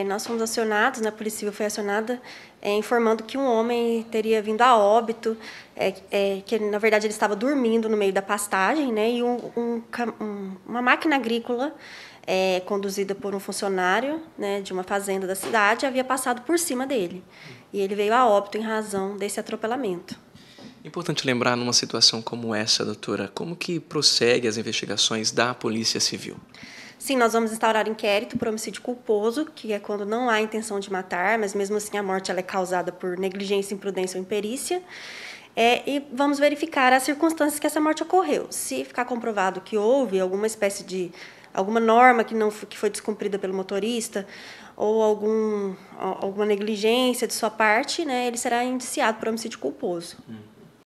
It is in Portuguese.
É, nós fomos acionados, né, a Polícia Civil foi acionada, é, informando que um homem teria vindo a óbito, é, é, que na verdade ele estava dormindo no meio da pastagem, né, e um, um, um, uma máquina agrícola é, conduzida por um funcionário né, de uma fazenda da cidade havia passado por cima dele. E ele veio a óbito em razão desse atropelamento. Importante lembrar numa situação como essa, doutora, como que prossegue as investigações da Polícia Civil? Sim, nós vamos instaurar inquérito por homicídio culposo, que é quando não há intenção de matar, mas mesmo assim a morte ela é causada por negligência, imprudência ou imperícia. É, e vamos verificar as circunstâncias que essa morte ocorreu. Se ficar comprovado que houve alguma espécie de alguma norma que não que foi descumprida pelo motorista ou algum, alguma negligência de sua parte, né, ele será indiciado por homicídio culposo. Hum.